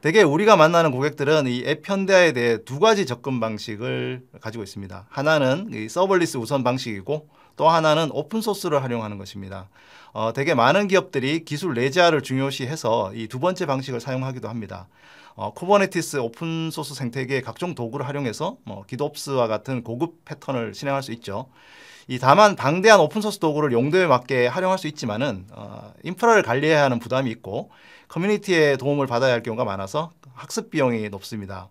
대개 우리가 만나는 고객들은 이 앱 현대화에 대해 두 가지 접근 방식을 가지고 있습니다. 하나는 서블리스 우선 방식이고 또 하나는 오픈소스를 활용하는 것입니다. 어, 되게 많은 기업들이 기술 내재화를 중요시해서 이 두 번째 방식을 사용하기도 합니다. 어, 쿠버네티스 오픈소스 생태계의 각종 도구를 활용해서 뭐 기도옵스와 같은 고급 패턴을 실행할 수 있죠. 이 다만 방대한 오픈소스 도구를 용도에 맞게 활용할 수 있지만은 어, 인프라를 관리해야 하는 부담이 있고 커뮤니티의 도움을 받아야 할 경우가 많아서 학습 비용이 높습니다.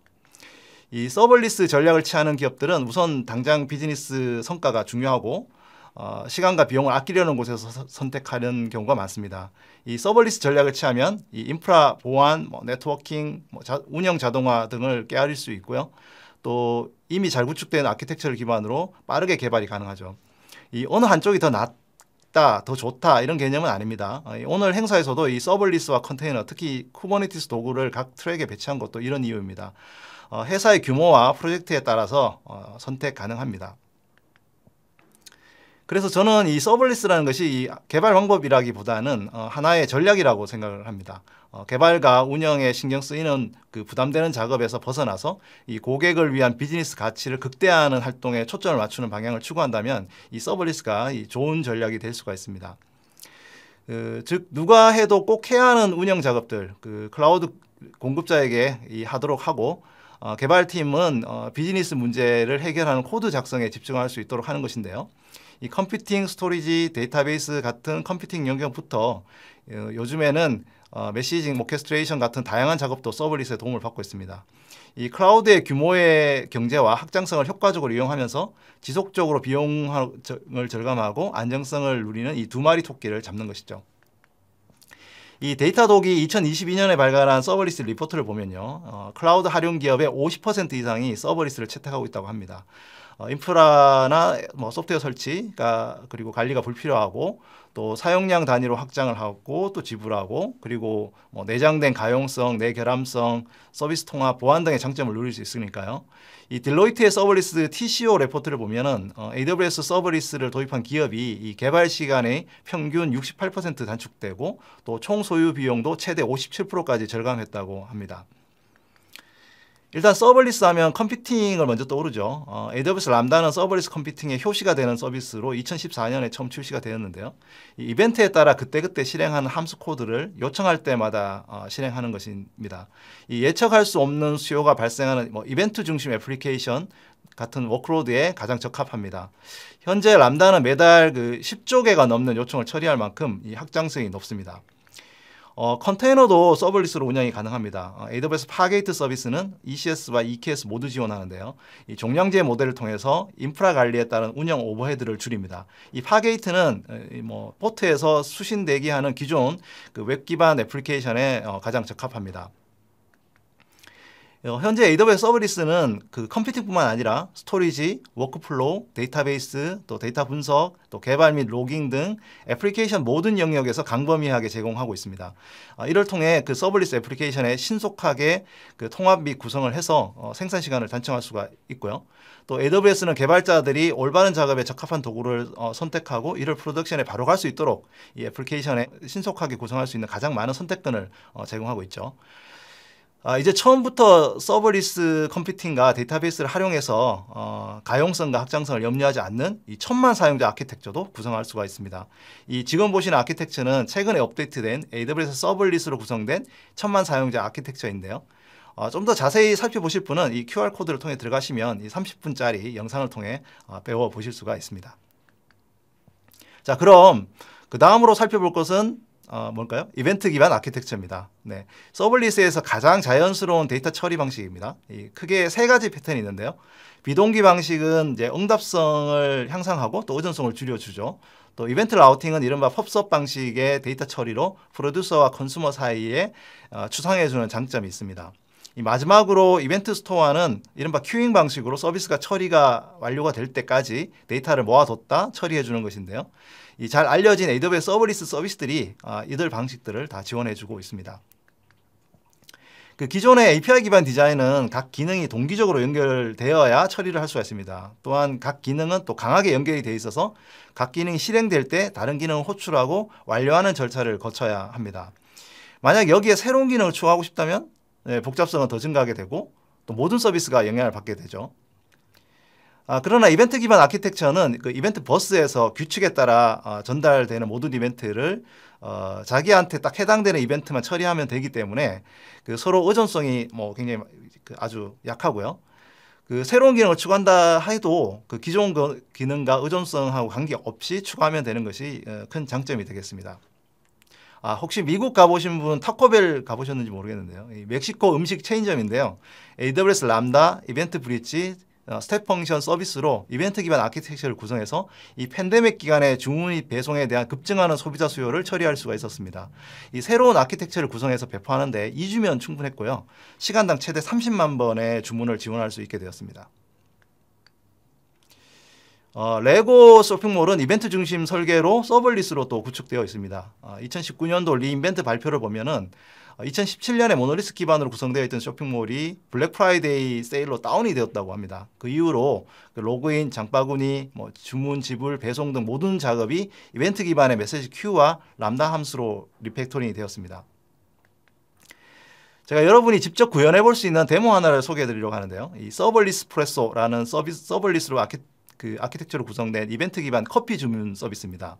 이 서블리스 전략을 취하는 기업들은 우선 당장 비즈니스 성과가 중요하고 어, 시간과 비용을 아끼려는 곳에서 선택하는 경우가 많습니다. 이 서버리스 전략을 취하면 이 인프라 보안, 뭐 네트워킹, 뭐 자, 운영 자동화 등을 깨알릴 수 있고요. 또 이미 잘 구축된 아키텍처를 기반으로 빠르게 개발이 가능하죠. 이 어느 한쪽이 더 낫다, 더 좋다 이런 개념은 아닙니다. 어, 오늘 행사에서도 이 서블리스와 컨테이너, 특히 쿠버네티스 도구를 각 트랙에 배치한 것도 이런 이유입니다. 어, 회사의 규모와 프로젝트에 따라서 선택 가능합니다. 그래서 저는 이 서블리스라는 것이 이 개발 방법이라기보다는 어, 하나의 전략이라고 생각을 합니다. 어, 개발과 운영에 신경 쓰이는 그 부담되는 작업에서 벗어나서 이 고객을 위한 비즈니스 가치를 극대화하는 활동에 초점을 맞추는 방향을 추구한다면 이 서블리스가 이 좋은 전략이 될 수가 있습니다. 그, 즉 누가 해도 꼭 해야 하는 운영 작업들 그 클라우드 공급자에게 이 하도록 하고 어, 개발팀은 어, 비즈니스 문제를 해결하는 코드 작성에 집중할 수 있도록 하는 것인데요. 이 컴퓨팅 스토리지 데이터베이스 같은 컴퓨팅 영역부터 어, 요즘에는 메시징 어, 오케스트레이션 같은 다양한 작업도 서블릿의 도움을 받고 있습니다. 이 클라우드의 규모의 경제와 확장성을 효과적으로 이용하면서 지속적으로 비용을 절감하고 안정성을 누리는 이 두 마리 토끼를 잡는 것이죠. 이 데이터독이 2022년에 발간한 서버리스 리포트를 보면요. 어, 클라우드 활용 기업의 50% 이상이 서버리스를 채택하고 있다고 합니다. 어, 인프라나 뭐 소프트웨어 설치가 그리고 관리가 불필요하고 또 사용량 단위로 확장을 하고 또 지불하고 그리고 뭐 내장된 가용성, 내결함성, 서비스 통합, 보안 등의 장점을 누릴 수 있으니까요. 이 딜로이트의 서브리스 TCO 레포트를 보면은 어, AWS 서브리스를 도입한 기업이 이 개발 시간이 평균 68% 단축되고 또 총 소유 비용도 최대 57%까지 절감했다고 합니다. 일단 서블리스 하면 컴퓨팅을 먼저 떠오르죠. 어, AWS 람다는 서블리스 컴퓨팅의 효시가 되는 서비스로 2014년에 처음 출시가 되었는데요. 이 이벤트에 따라 그때그때 실행하는 함수 코드를 요청할 때마다 어, 실행하는 것입니다. 이 예측할 수 없는 수요가 발생하는 뭐 이벤트 중심 애플리케이션 같은 워크로드에 가장 적합합니다. 현재 람다는 매달 그 10조 개가 넘는 요청을 처리할 만큼 이 확장성이 높습니다. 어, 컨테이너도 서블리스로 운영이 가능합니다. 어, AWS 파게이트 서비스는 ECS와 EKS 모두 지원하는데요. 이 종량제 모델을 통해서 인프라 관리에 따른 운영 오버헤드를 줄입니다. 이 파게이트는 어, 뭐 포트에서 수신 대기하는 기존 그웹 기반 애플리케이션에 어, 가장 적합합니다. 어, 현재 AWS 서비스는그 컴퓨팅뿐만 아니라 스토리지, 워크플로우, 데이터베이스, 또 데이터 분석, 또 개발 및 로깅 등 애플리케이션 모든 영역에서 강범위하게 제공하고 있습니다. 어, 이를 통해 그서비스 애플리케이션에 신속하게 그 통합 및 구성을 해서 어, 생산 시간을 단축할 수가 있고요. 또 AWS는 개발자들이 올바른 작업에 적합한 도구를 선택하고 이를 프로덕션에 바로 갈 수 있도록 이 애플리케이션에 신속하게 구성할 수 있는 가장 많은 선택권을 제공하고 있죠. 아, 이제 처음부터 서버리스 컴퓨팅과 데이터베이스를 활용해서 어, 가용성과 확장성을 염려하지 않는 이 천만 사용자 아키텍처도 구성할 수가 있습니다. 이 지금 보시는 아키텍처는 최근에 업데이트된 AWS 서버리스로 구성된 천만 사용자 아키텍처인데요. 어, 좀 더 자세히 살펴보실 분은 이 QR코드를 통해 들어가시면 이 30분짜리 영상을 통해 어, 배워보실 수가 있습니다. 자, 그럼 그 다음으로 살펴볼 것은 어, 뭘까요? 이벤트 기반 아키텍처입니다. 네. 서블리스에서 가장 자연스러운 데이터 처리 방식입니다. 이, 크게 세 가지 패턴이 있는데요. 비동기 방식은 이제 응답성을 향상하고 또 의존성을 줄여주죠. 또 이벤트 라우팅은 이른바 펍섭 방식의 데이터 처리로 프로듀서와 컨슈머 사이에 어, 추상해주는 장점이 있습니다. 마지막으로 이벤트 스토어는 이른바 큐잉 방식으로 서비스가 처리가 완료가 될 때까지 데이터를 모아뒀다 처리해 주는 것인데요. 이잘 알려진 AWS 서브리스 서비스들이 아, 이들 방식들을 다 지원해 주고 있습니다. 그 기존의 API 기반 디자인은 각 기능이 동기적으로 연결되어야 처리를 할 수가 있습니다. 또한 각 기능은 또 강하게 연결이 되어 있어서 각 기능이 실행될 때 다른 기능을 호출하고 완료하는 절차를 거쳐야 합니다. 만약 여기에 새로운 기능을 추가하고 싶다면 예, 복잡성은 더 증가하게 되고 또 모든 서비스가 영향을 받게 되죠. 아, 그러나 이벤트 기반 아키텍처는 그 이벤트 버스에서 규칙에 따라 어, 전달되는 모든 이벤트를 어, 자기한테 딱 해당되는 이벤트만 처리하면 되기 때문에 그 서로 의존성이 뭐 굉장히 그 아주 약하고요. 그 새로운 기능을 추가한다 해도 그 기존 기능과 의존성하고 관계없이 추가하면 되는 것이 어, 큰 장점이 되겠습니다. 아, 혹시 미국 가보신 분 타코벨 가보셨는지 모르겠는데요. 멕시코 음식 체인점인데요. AWS 람다, 이벤트 브릿지, 어, 스텝 펑션 서비스로 이벤트 기반 아키텍처를 구성해서 이 팬데믹 기간에 주문 배송에 대한 급증하는 소비자 수요를 처리할 수가 있었습니다. 이 새로운 아키텍처를 구성해서 배포하는데 2주면 충분했고요. 시간당 최대 30만 번의 주문을 지원할 수 있게 되었습니다. 어, 레고 쇼핑몰은 이벤트 중심 설계로 서블리스로 또 구축되어 있습니다. 어, 2019년도 리인벤트 발표를 보면은 2017년에 어, 모노리스 기반으로 구성되어 있던 쇼핑몰이 블랙 프라이데이 세일로 다운이 되었다고 합니다. 그 이후로 그 로그인, 장바구니, 뭐 주문, 지불, 배송 등 모든 작업이 이벤트 기반의 메시지 큐와 람다 함수로 리팩토링이 되었습니다. 제가 여러분이 직접 구현해 볼 수 있는 데모 하나를 소개해 드리려고 하는데요. 이 서블리스 프레소라는 서비스 서블리스로 아키 그 아키텍처로 구성된 이벤트 기반 커피 주문 서비스입니다.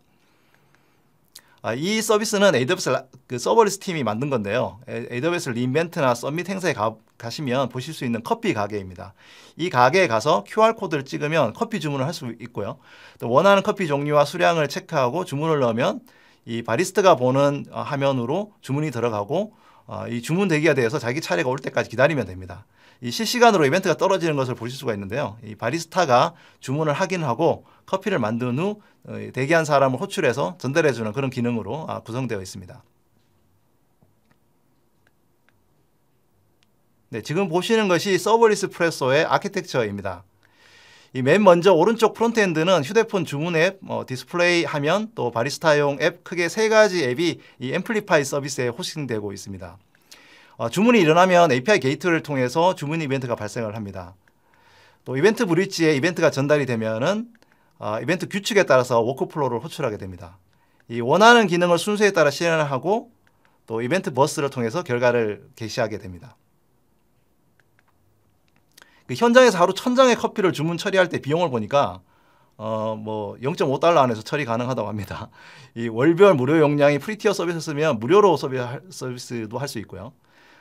아, 이 서비스는 AWS 그 서버리스 팀이 만든 건데요. AWS 리인벤트나 썸밋 행사에 가, 가시면 보실 수 있는 커피 가게입니다. 이 가게에 가서 QR코드를 찍으면 커피 주문을 할 수 있고요. 또 원하는 커피 종류와 수량을 체크하고 주문을 넣으면 이 바리스트가 보는 어, 화면으로 주문이 들어가고 어, 이 주문 대기가 되어서 자기 차례가 올 때까지 기다리면 됩니다. 이 실시간으로 이벤트가 떨어지는 것을 보실 수가 있는데요. 이 바리스타가 주문을 확인하고 커피를 만든 후 어, 대기한 사람을 호출해서 전달해주는 그런 기능으로 아, 구성되어 있습니다. 네, 지금 보시는 것이 서브리스 프레소의 아키텍처입니다. 이맨 먼저 오른쪽 프론트엔드는 휴대폰 주문 앱, 어, 디스플레이 화면, 또 바리스타용 앱 크게 세 가지 앱이 이 앰플리파이 서비스에 호칭되고 있습니다. 어, 주문이 일어나면 API 게이트를 통해서 주문 이벤트가 발생을 합니다. 또 이벤트 브릿지에 이벤트가 전달이 되면은 어, 이벤트 규칙에 따라서 워크플로우를 호출하게 됩니다. 이 원하는 기능을 순서에 따라 실행을 하고 또 이벤트 버스를 통해서 결과를 게시하게 됩니다. 그 현장에서 하루 천장의 커피를 주문 처리할 때 비용을 보니까 어 뭐 0.5달러 안에서 처리 가능하다고 합니다. 이 월별 무료 용량이 프리티어 서비스 쓰면 무료로 서비스도 할 수 있고요.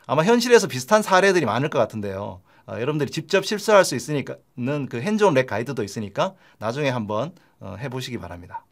아마 현실에서 비슷한 사례들이 많을 것 같은데요. 어, 여러분들이 직접 실수할 수 있으니까는 그 핸즈온 렉 가이드도 있으니까 나중에 한번 어, 해보시기 바랍니다.